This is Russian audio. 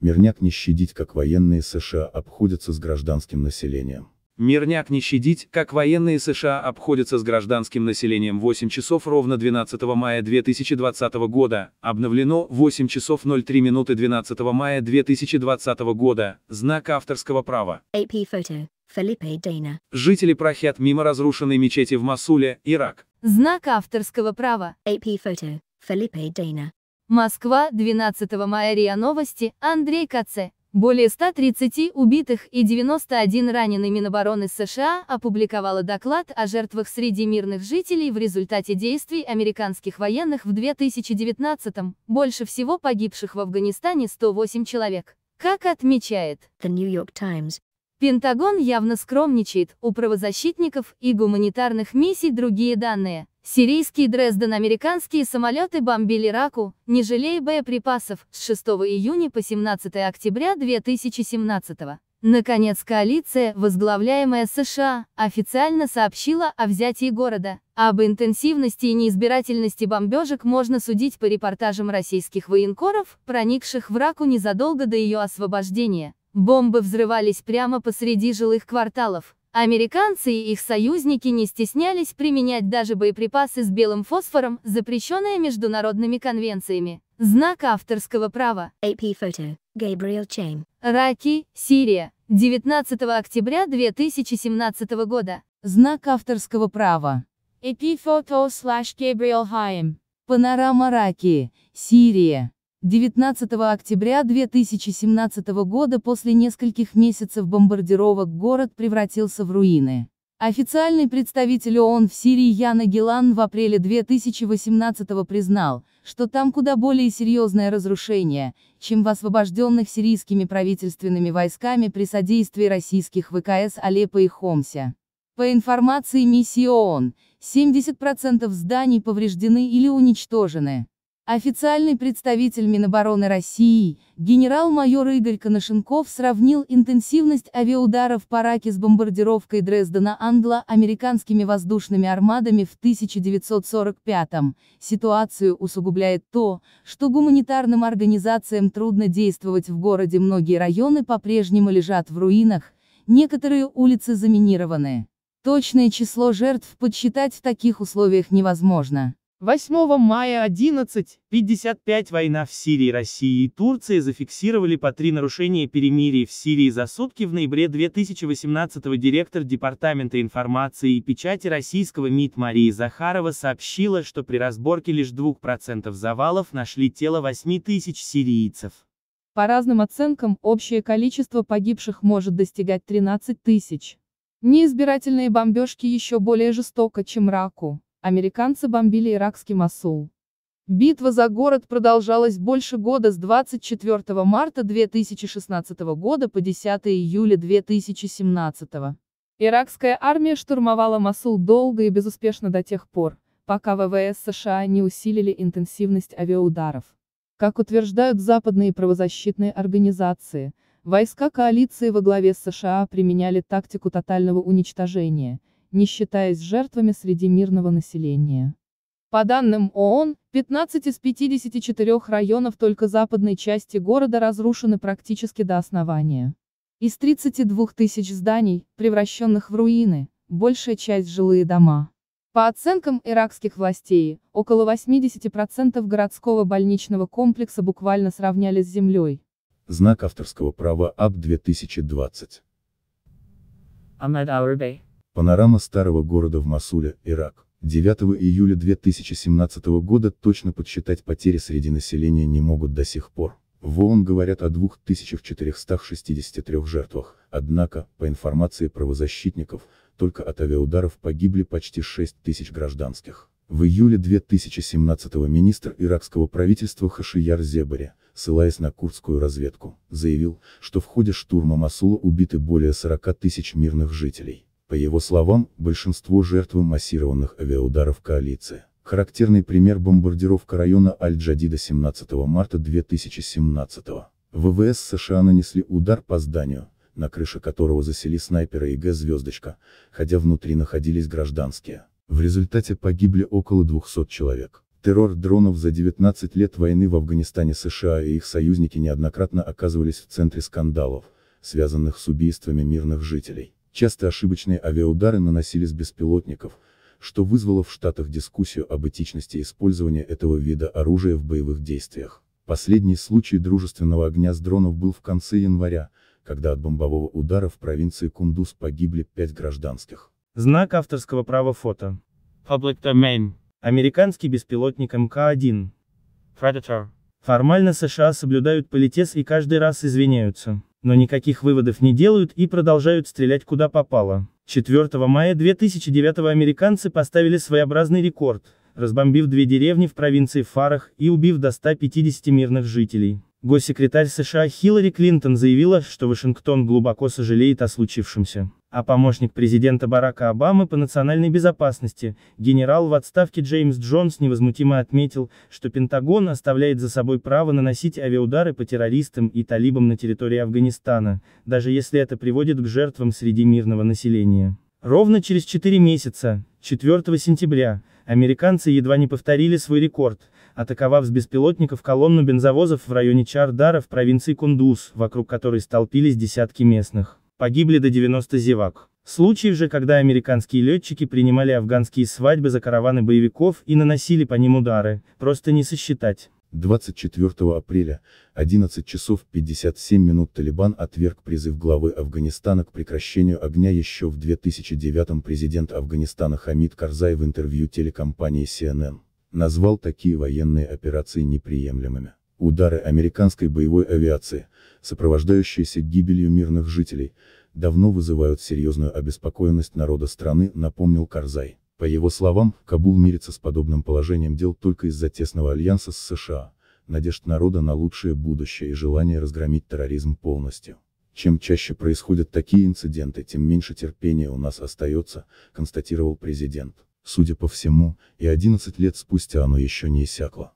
Мирняк не щадить, как военные США обходятся с гражданским населением. Мирняк не щадить, как военные США обходятся с гражданским населением 8 часов ровно 12 мая 2020 года, обновлено 8 часов 03 минуты 12 мая 2020 года, знак авторского права. AP Photo. Филиппе Дейна. Жители прохят мимо разрушенной мечети в Масуле, Ирак. Знак авторского права. AP Photo. Филиппе Дейна. Москва, 12 мая РИА Новости, Андрей Каце. Более 130 убитых и 91 раненый Минобороны США опубликовала доклад о жертвах среди мирных жителей в результате действий американских военных в 2019-м, больше всего погибших в Афганистане 108 человек. Как отмечает The New York Times, Пентагон явно скромничает, у правозащитников и гуманитарных миссий другие данные. Сирийские Дрезден-американские самолеты бомбили Раку, не жалея боеприпасов, с 6 июня по 17 октября 2017 Наконец коалиция, возглавляемая США, официально сообщила о взятии города. Об интенсивности и неизбирательности бомбежек можно судить по репортажам российских военкоров, проникших в Раку незадолго до ее освобождения. Бомбы взрывались прямо посреди жилых кварталов, а американцы и их союзники не стеснялись применять даже боеприпасы с белым фосфором, запрещенные международными конвенциями. Знак авторского права. AP Photo. Gabriel Chaim. Раки, Сирия. 19 октября 2017 года. Знак авторского права. AP Photo slash Gabriel Chaim. Панорама Раки, Сирия. 19 октября 2017 года после нескольких месяцев бомбардировок город превратился в руины. Официальный представитель ООН в Сирии Яна Гелан в апреле 2018 признал, что там куда более серьезное разрушение, чем в освобожденных сирийскими правительственными войсками при содействии российских ВКС Алеппо и Хомсе. По информации миссии ООН, 70% зданий повреждены или уничтожены. Официальный представитель Минобороны России, генерал-майор Игорь Коношенков сравнил интенсивность авиаударов по Раке с бомбардировкой Дрездена англо-американскими воздушными армадами в 1945-м. Ситуацию усугубляет то, что гуманитарным организациям трудно действовать в городе, многие районы по-прежнему лежат в руинах, некоторые улицы заминированы. Точное число жертв подсчитать в таких условиях невозможно. 8 мая 11.55 война в Сирии России и Турции зафиксировали по три нарушения перемирия в Сирии за сутки в ноябре 2018 директор Департамента информации и печати российского МИД Марии Захарова сообщила, что при разборке лишь 2% завалов нашли тело 8 тысяч сирийцев. По разным оценкам, общее количество погибших может достигать 13 тысяч. Неизбирательные бомбежки еще более жестоко, чем раку. Американцы бомбили иракский Масул. Битва за город продолжалась больше года с 24 марта 2016 года по 10 июля 2017. Иракская армия штурмовала Масул долго и безуспешно до тех пор, пока ВВС США не усилили интенсивность авиаударов. Как утверждают западные правозащитные организации, войска коалиции во главе с США применяли тактику тотального уничтожения – не считаясь жертвами среди мирного населения. По данным ООН, 15 из 54 районов только западной части города разрушены практически до основания. Из 32 тысяч зданий, превращенных в руины, большая часть – жилые дома. По оценкам иракских властей, около 80% городского больничного комплекса буквально сравняли с землей. Знак авторского права АП 2020. Ahmed Аурбей. Панорама старого города в Масуле, Ирак. 9 июля 2017 года точно подсчитать потери среди населения не могут до сих пор. В ООН говорят о 2463 жертвах, однако, по информации правозащитников, только от авиаударов погибли почти 6 тысяч гражданских. В июле 2017-го министр иракского правительства Хашияр Зебари, ссылаясь на курдскую разведку, заявил, что в ходе штурма Масула убиты более 40 тысяч мирных жителей. По его словам, большинство жертв массированных авиаударов коалиции. Характерный пример бомбардировка района Аль-Джадида 17 марта 2017 ВВС США нанесли удар по зданию, на крыше которого засели снайперы ИГ «Звездочка», хотя внутри находились гражданские. В результате погибли около 200 человек. Террор дронов за 19 лет войны в Афганистане США и их союзники неоднократно оказывались в центре скандалов, связанных с убийствами мирных жителей. Часто ошибочные авиаудары наносились беспилотников, что вызвало в Штатах дискуссию об этичности использования этого вида оружия в боевых действиях. Последний случай дружественного огня с дронов был в конце января, когда от бомбового удара в провинции Кундус погибли пять гражданских. Знак авторского права фото. Public Domain. Американский беспилотник МК-1. Predator. Формально США соблюдают политес и каждый раз извиняются но никаких выводов не делают и продолжают стрелять куда попало. 4 мая 2009 американцы поставили своеобразный рекорд, разбомбив две деревни в провинции Фарах и убив до 150 мирных жителей. Госсекретарь США Хиллари Клинтон заявила, что Вашингтон глубоко сожалеет о случившемся а помощник президента Барака Обамы по национальной безопасности, генерал в отставке Джеймс Джонс невозмутимо отметил, что Пентагон оставляет за собой право наносить авиаудары по террористам и талибам на территории Афганистана, даже если это приводит к жертвам среди мирного населения. Ровно через 4 месяца, 4 сентября, американцы едва не повторили свой рекорд, атаковав с беспилотников колонну бензовозов в районе Чардара в провинции Кундус, вокруг которой столпились десятки местных. Погибли до 90 зевак. Случаев же, когда американские летчики принимали афганские свадьбы за караваны боевиков и наносили по ним удары, просто не сосчитать. 24 апреля, 11 часов 57 минут Талибан отверг призыв главы Афганистана к прекращению огня еще в 2009 президент Афганистана Хамид Карзай в интервью телекомпании CNN, назвал такие военные операции неприемлемыми. Удары американской боевой авиации, сопровождающиеся гибелью мирных жителей, давно вызывают серьезную обеспокоенность народа страны, напомнил Карзай. По его словам, Кабул мирится с подобным положением дел только из-за тесного альянса с США, надежд народа на лучшее будущее и желание разгромить терроризм полностью. Чем чаще происходят такие инциденты, тем меньше терпения у нас остается, констатировал президент. Судя по всему, и 11 лет спустя оно еще не иссякло.